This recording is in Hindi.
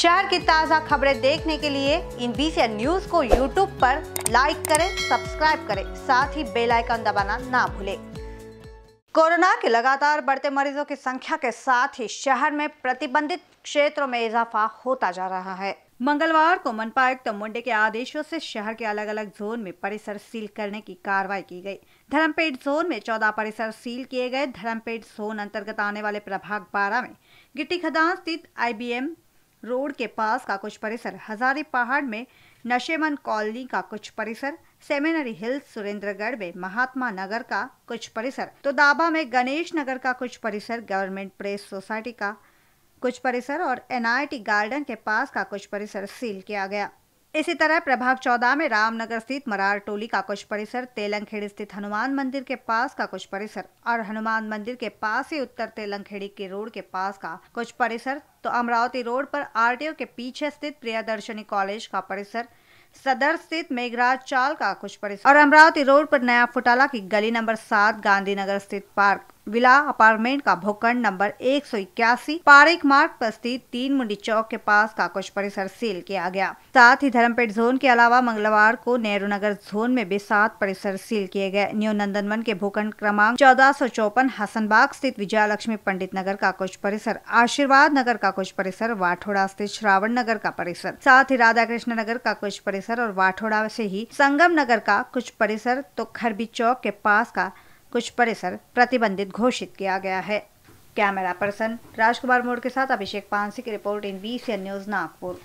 शहर की ताज़ा खबरें देखने के लिए इन बीसी न्यूज को यूट्यूब पर लाइक करें सब्सक्राइब करें साथ ही बेल आइकन दबाना ना भूलें कोरोना के लगातार बढ़ते मरीजों की संख्या के साथ ही शहर में प्रतिबंधित क्षेत्रों में इजाफा होता जा रहा है मंगलवार को मनपा आयुक्त तो मुंडे के आदेशों से शहर के अलग अलग जोन में परिसर सील करने की कार्रवाई की गई धर्मपेट जोन में चौदह परिसर सील किए गए धर्मपेट जोन अंतर्गत आने वाले प्रभाग बारह में गिट्टी खदान स्थित आईबीएम रोड के पास का कुछ परिसर हजारी पहाड़ में नशेमन कॉलोनी का कुछ परिसर सेमिनरी हिल्स सुरेंद्रगढ़ में महात्मा नगर का कुछ परिसर तो दाबा में गणेश नगर का कुछ परिसर गवर्नमेंट प्रेस सोसाइटी का कुछ परिसर और एनआईटी गार्डन के पास का कुछ परिसर सील किया गया इसी तरह प्रभाग चौदह में रामनगर स्थित मरार टोली काकुश परिसर तेलंगखेड़ी स्थित हनुमान मंदिर के पास का कुछ परिसर और हनुमान मंदिर के पास ही उत्तर तेलंगखेड़ी के रोड के पास का कुछ परिसर तो अमरावती रोड पर आरटीओ के पीछे स्थित प्रियादर्शनी कॉलेज का परिसर सदर स्थित मेघराज चाल का कुछ परिसर और अमरावती रोड पर नया फुटाला की गली नंबर सात गांधीनगर स्थित पार्क विला अपार्टमेंट का भूखंड नंबर एक सौ इक्यासी पारिक मार्ग पर स्थित तीन मुंडी चौक के पास का कुछ परिसर सील किया गया साथ ही धर्मपेट जोन के अलावा मंगलवार को नेहरू नगर जोन में भी सात परिसर सील किए गए न्यू नंदनवन के भूखंड क्रमांक चौदह सौ चौपन हसनबाग स्थित विजया लक्ष्मी पंडित नगर का कुछ परिसर आशीर्वाद नगर का कुछ परिसर वाठोड़ा स्थित श्रावण नगर का परिसर साथ ही राधा कृष्ण नगर का कुछ परिसर और वाठोड़ा से ही संगम नगर का कुछ परिसर तो खरबी चौक के पास का कुछ परिसर प्रतिबंधित घोषित किया गया है कैमरा पर्सन राजकुमार मोड़ के साथ अभिषेक पानसी की रिपोर्ट इन बी न्यूज नागपुर